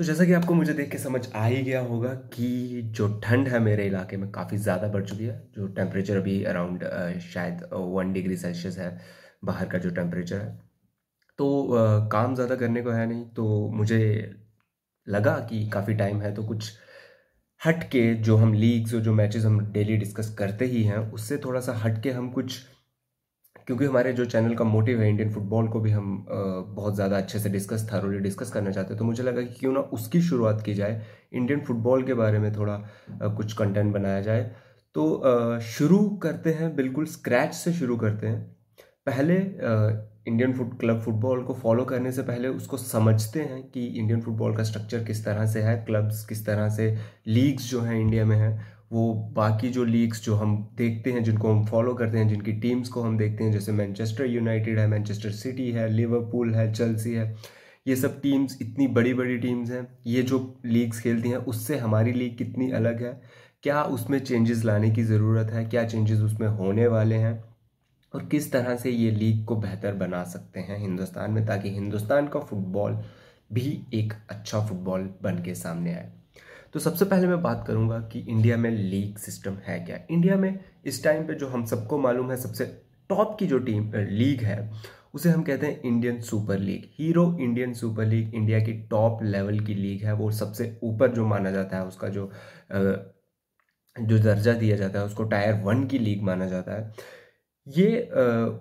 तो जैसा कि आपको मुझे देख के समझ आ ही गया होगा कि जो ठंड है मेरे इलाके में काफ़ी ज़्यादा बढ़ चुकी है जो टेम्परेचर अभी अराउंड शायद वन डिग्री सेल्सियस है बाहर का जो टेम्परेचर है तो आ, काम ज़्यादा करने को है नहीं तो मुझे लगा कि काफ़ी टाइम है तो कुछ हट के जो हम लीग्स और जो मैचेस हम डेली डिस्कस करते ही हैं उससे थोड़ा सा हट के हम कुछ क्योंकि हमारे जो चैनल का मोटिव है इंडियन फुटबॉल को भी हम बहुत ज़्यादा अच्छे से डिस्कस थारोली डिस्कस करना चाहते हैं तो मुझे लगा कि क्यों ना उसकी शुरुआत की जाए इंडियन फुटबॉल के बारे में थोड़ा कुछ कंटेंट बनाया जाए तो शुरू करते हैं बिल्कुल स्क्रैच से शुरू करते हैं पहले इंडियन फुट क्लब फुटबॉल को फॉलो करने से पहले उसको समझते हैं कि इंडियन फुटबॉल का स्ट्रक्चर किस तरह से है क्लब्स किस तरह से लीग्स जो हैं इंडिया में हैं वो बाकी जो लीग्स जो हम देखते हैं जिनको हम फॉलो करते हैं जिनकी टीम्स को हम देखते हैं जैसे मैनचेस्टर यूनाइटेड है मैनचेस्टर सिटी है लिवरपूल है चेल्सी है ये सब टीम्स इतनी बड़ी बड़ी टीम्स हैं ये जो लीग्स खेलती हैं उससे हमारी लीग कितनी अलग है क्या उसमें चेंजेस लाने की ज़रूरत है क्या चेंजेस उसमें होने वाले हैं और किस तरह से ये लीग को बेहतर बना सकते हैं हिंदुस्तान में ताकि हिंदुस्तान का फुटबॉल भी एक अच्छा फुटबॉल बन के सामने आए तो सबसे पहले मैं बात करूंगा कि इंडिया में लीग सिस्टम है क्या इंडिया में इस टाइम पे जो हम सबको मालूम है सबसे टॉप की जो टीम लीग है उसे हम कहते हैं Indian Super League Hero Indian Super League India की टॉप लेवल की लीग है वो सबसे ऊपर जो माना जाता है उसका जो जो दर्जा दिया जाता है उसको टायर वन की लीग माना जाता है ये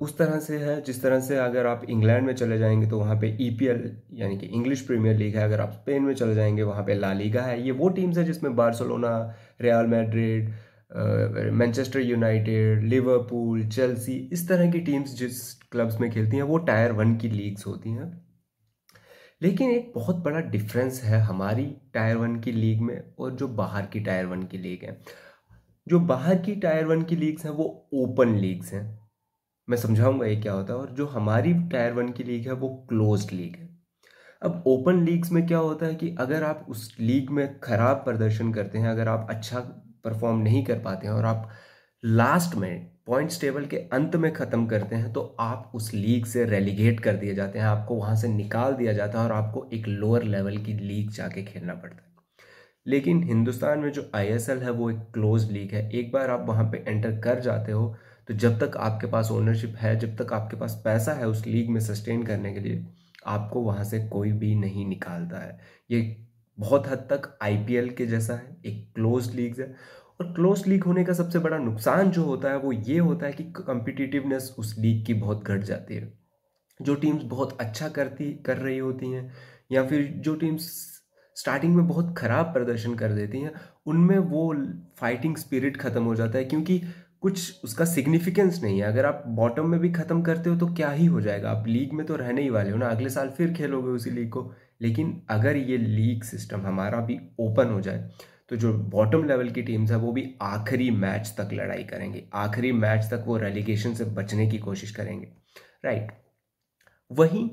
उस तरह से है जिस तरह से अगर आप इंग्लैंड में चले जाएंगे तो वहाँ पे ईपीएल e यानी कि इंग्लिश प्रीमियर लीग है अगर आप स्पेन में चले जाएंगे वहाँ पे ला लीगा है ये वो टीम्स है जिसमें Barcelona Real Madrid Manchester United Liverpool Chelsea इस तरह की टीम्स जिस क्लब्स में खेलती हैं वो टायर वन की लीग्स होती हैं लेकिन एक बहुत बड़ा डिफरेंस है हमारी टायर वन की लीग में और जो बाहर की टायर वन की लीग है जो बाहर की टायर वन की लीग्स हैं वो ओपन लीग्स हैं मैं समझाऊंगा ये क्या होता है और जो हमारी टायर वन की लीग है वो क्लोज लीग है अब ओपन लीग्स में क्या होता है कि अगर आप उस लीग में खराब प्रदर्शन करते हैं अगर आप अच्छा परफॉर्म नहीं कर पाते हैं और आप लास्ट में पॉइंट्स टेबल के अंत में ख़त्म करते हैं तो आप उस लीग से रेलीगेट कर दिए जाते हैं आपको वहाँ से निकाल दिया जाता है और आपको एक लोअर लेवल की लीग जाके खेलना पड़ता है लेकिन हिंदुस्तान में जो आई है वो एक क्लोज लीग है एक बार आप वहाँ पे एंटर कर जाते हो तो जब तक आपके पास ओनरशिप है जब तक आपके पास पैसा है उस लीग में सस्टेन करने के लिए आपको वहाँ से कोई भी नहीं निकालता है ये बहुत हद तक आई के जैसा है एक क्लोज लीग है और क्लोज लीग होने का सबसे बड़ा नुकसान जो होता है वो ये होता है कि कम्पिटिटिवनेस उस लीग की बहुत घट जाती है जो टीम्स बहुत अच्छा करती कर रही होती हैं या फिर जो टीम्स स्टार्टिंग में बहुत ख़राब प्रदर्शन कर देती हैं उनमें वो फाइटिंग स्पिरिट ख़त्म हो जाता है क्योंकि कुछ उसका सिग्निफिकेंस नहीं है अगर आप बॉटम में भी ख़त्म करते हो तो क्या ही हो जाएगा आप लीग में तो रहने ही वाले हो ना अगले साल फिर खेलोगे उसी लीग को लेकिन अगर ये लीग सिस्टम हमारा भी ओपन हो जाए तो जो बॉटम लेवल की टीम्स हैं वो भी आखिरी मैच तक लड़ाई करेंगे आखिरी मैच तक वो रेलिगेशन से बचने की कोशिश करेंगे राइट वहीं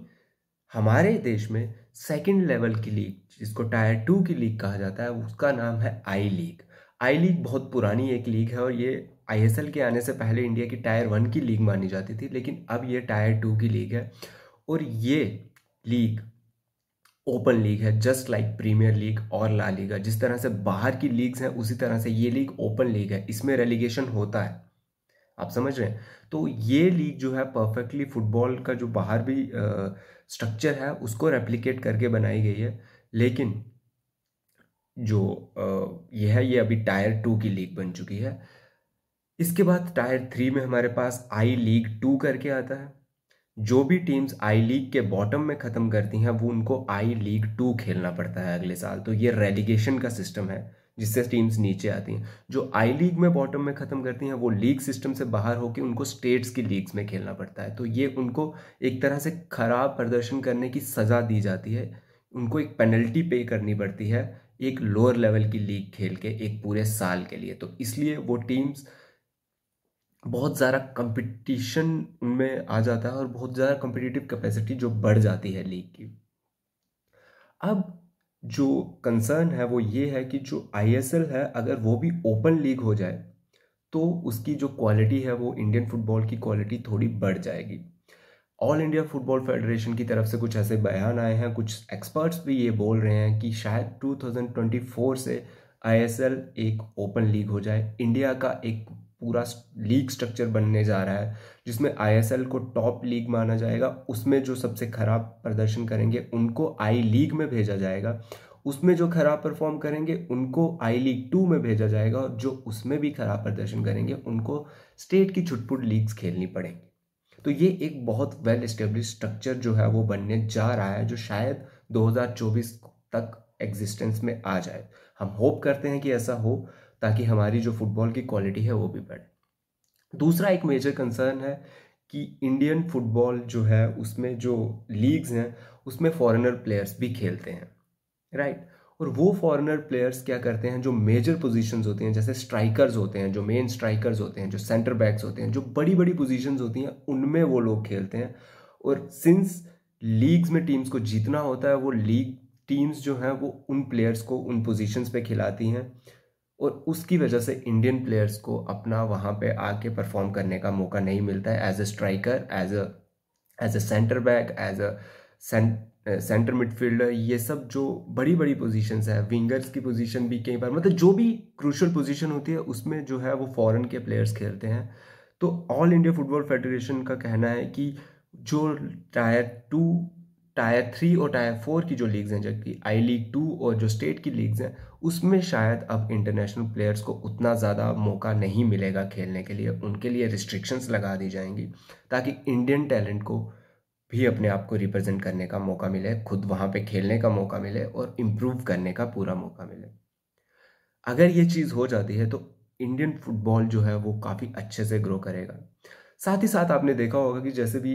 हमारे देश में सेकेंड लेवल की लीग जिसको टायर टू की लीग कहा जाता है उसका नाम है आई लीग आई लीग बहुत पुरानी एक लीग है और ये आईएसएल के आने से पहले इंडिया की टायर वन की लीग मानी जाती थी लेकिन अब ये टायर टू की लीग है और ये लीग ओपन लीग है जस्ट लाइक प्रीमियर लीग और ला लीगा जिस तरह से बाहर की लीग्स हैं उसी तरह से ये लीग ओपन लीग है इसमें रेलीगेशन होता है आप समझ रहे हैं तो ये लीग जो है परफेक्टली फुटबॉल का जो बाहर भी स्ट्रक्चर है उसको रेप्लीकेट करके बनाई गई है लेकिन जो यह है ये अभी टायर टू की लीग बन चुकी है इसके बाद टायर थ्री में हमारे पास आई लीग टू करके आता है जो भी टीम्स आई लीग के बॉटम में ख़त्म करती हैं वो उनको आई लीग टू खेलना पड़ता है अगले साल तो ये रेलीगेशन का सिस्टम है जिससे टीम्स नीचे आती हैं जो आई लीग में बॉटम में ख़त्म करती हैं वो लीग सिस्टम से बाहर होकर उनको स्टेट्स की लीग्स में खेलना पड़ता है तो ये उनको एक तरह से ख़राब प्रदर्शन करने की सज़ा दी जाती है उनको एक पेनल्टी पे करनी पड़ती है एक लोअर लेवल की लीग खेल के एक पूरे साल के लिए तो इसलिए वो टीम्स बहुत ज़्यादा कंपटीशन उनमें आ जाता है और बहुत ज़्यादा कंपटीटिव कैपेसिटी जो बढ़ जाती है लीग की अब जो कंसर्न है वो ये है कि जो आई है अगर वो भी ओपन लीग हो जाए तो उसकी जो क्वालिटी है वो इंडियन फुटबॉल की क्वालिटी थोड़ी बढ़ जाएगी ऑल इंडिया फुटबॉल फेडरेशन की तरफ से कुछ ऐसे बयान आए हैं कुछ एक्सपर्ट्स भी ये बोल रहे हैं कि शायद 2024 से आईएसएल एक ओपन लीग हो जाए इंडिया का एक पूरा लीग स्ट्रक्चर बनने जा रहा है जिसमें आईएसएल को टॉप लीग माना जाएगा उसमें जो सबसे खराब प्रदर्शन करेंगे उनको आई लीग में भेजा जाएगा उसमें जो खराब परफॉर्म करेंगे उनको आई लीग टू में भेजा जाएगा और जो उसमें भी खराब प्रदर्शन करेंगे उनको स्टेट की छुटपुट लीग्स खेलनी पड़ेंगी तो ये एक बहुत वेल स्टेब्लिश स्ट्रक्चर जो है वो बनने जा रहा है जो शायद 2024 तक एग्जिस्टेंस में आ जाए हम होप करते हैं कि ऐसा हो ताकि हमारी जो फुटबॉल की क्वालिटी है वो भी बढ़े दूसरा एक मेजर कंसर्न है कि इंडियन फुटबॉल जो है उसमें जो लीग्स हैं उसमें फॉरेनर प्लेयर्स भी खेलते हैं राइट right? और वो फॉरेनर प्लेयर्स क्या करते हैं जो मेजर पोजीशंस होती हैं जैसे स्ट्राइकर्स होते हैं जो मेन स्ट्राइकर्स होते हैं जो सेंटर बैक्स होते हैं जो बड़ी बड़ी पोजीशंस होती हैं उनमें वो लोग खेलते हैं और सिंस लीग्स में टीम्स को जीतना होता है वो लीग टीम्स जो हैं वो उन प्लेयर्स को उन पोजीशंस पे खिलाती हैं और उसकी वजह से इंडियन प्लेयर्स को अपना वहाँ पे आके परफॉर्म करने का मौका नहीं मिलता है as a striker as a as a centre back as a centre midfielder ये सब जो बड़ी बड़ी पोजीशंस है विंगर्स की पोजीशन भी कई बार मतलब जो भी क्रूशल पोजीशन होती है उसमें जो है वो फॉरेन के प्लेयर्स खेलते हैं तो ऑल इंडिया फुटबॉल फेडरेशन का कहना है कि जो टायर टू टायर थ्री और टायर फोर की जो लीग्स हैं जबकि आई लीग टू और जो स्टेट की लीग्स हैं उसमें शायद अब इंटरनेशनल प्लेयर्स को उतना ज़्यादा मौका नहीं मिलेगा खेलने के लिए उनके लिए रिस्ट्रिक्शंस लगा दी जाएंगी ताकि इंडियन टैलेंट को भी अपने आप को रिप्रेजेंट करने का मौका मिले खुद वहाँ पर खेलने का मौका मिले और इम्प्रूव करने का पूरा मौका मिले अगर ये चीज़ हो जाती है तो इंडियन फुटबॉल जो है वो काफ़ी अच्छे से ग्रो करेगा साथ ही साथ आपने देखा होगा कि जैसे भी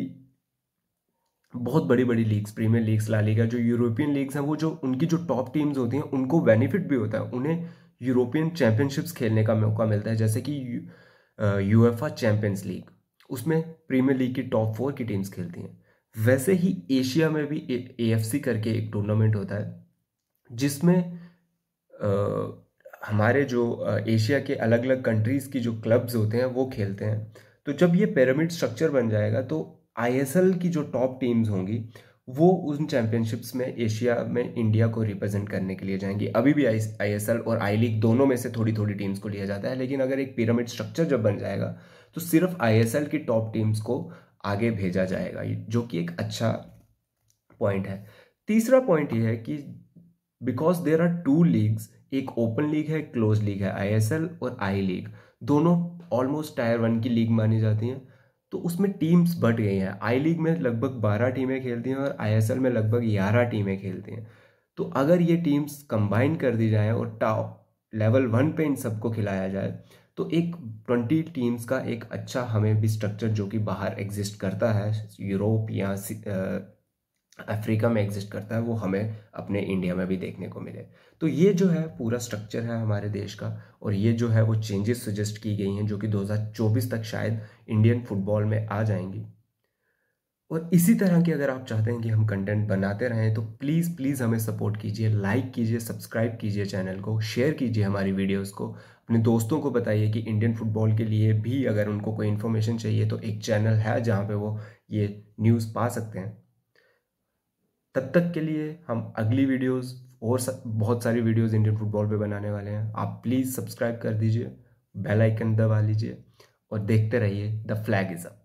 बहुत बड़ी बड़ी leagues Premier leagues La Liga जो यूरोपियन लीग्स हैं वो जो उनकी जो टॉप टीम्स होती हैं उनको बेनिफिट भी होता है उन्हें यूरोपियन चैम्पियनशिप्स खेलने का मौका मिलता है जैसे कि यूएफा चैम्पियंस लीग उसमें प्रीमियर लीग की टॉप फोर की टीम्स खेलती हैं वैसे ही एशिया में भी ए एफ सी करके एक टूर्नामेंट होता है जिसमें आ, uh, हमारे जो एशिया uh, के अलग अलग कंट्रीज़ की जो क्लब्स होते हैं वो खेलते हैं तो जब ये पिरामिड स्ट्रक्चर बन जाएगा तो आईएसएल की जो टॉप टीम्स होंगी वो उन चैंपियनशिप्स में एशिया में इंडिया को रिप्रेजेंट करने के लिए जाएंगी अभी भी आई एल और आई लीग दोनों में से थोड़ी थोड़ी टीम्स को लिया जाता है लेकिन अगर एक पिरामिड स्ट्रक्चर जब बन जाएगा तो सिर्फ एल की टॉप टीम्स को आगे भेजा जाएगा जो कि एक अच्छा पॉइंट है तीसरा पॉइंट ये है कि because there are two leagues एक ओपन लीग है क्लोज लीग है एल और आई लीग दोनों ऑलमोस्ट टायर वन की लीग मानी जाती हैं तो उसमें टीम्स बट गई हैं आई लीग में लगभग बारह टीमें खेलती हैं और आई में लगभग ग्यारह टीमें खेलती हैं तो अगर ये टीम्स कंबाइन कर दी जाएँ और टॉप लेवल वन पे इन सबको खिलाया जाए तो एक ट्वेंटी टीम्स का एक अच्छा हमें भी स्ट्रक्चर जो कि बाहर एग्जिस्ट करता है यूरोप या अफ्रीका में एग्जिस्ट करता है वो हमें अपने इंडिया में भी देखने को मिले तो ये जो है पूरा स्ट्रक्चर है हमारे देश का और ये जो है वो चेंजेस सजेस्ट की गई हैं जो कि 2024 तक शायद इंडियन फुटबॉल में आ जाएंगी और इसी तरह के अगर आप चाहते हैं कि हम कंटेंट बनाते रहें तो प्लीज़ प्लीज़ हमें सपोर्ट कीजिए लाइक कीजिए सब्सक्राइब कीजिए चैनल को शेयर कीजिए हमारी वीडियोस को अपने दोस्तों को बताइए कि इंडियन फुटबॉल के लिए भी अगर उनको कोई इन्फॉर्मेशन चाहिए तो एक चैनल है जहाँ पर वो ये न्यूज़ पा सकते हैं तब तक के लिए हम अगली वीडियोज़ और सा, बहुत सारी वीडियोस इंडियन फुटबॉल पे बनाने वाले हैं आप प्लीज़ सब्सक्राइब कर दीजिए बेल आइकन दबा लीजिए और देखते रहिए द फ्लैग इज़ अप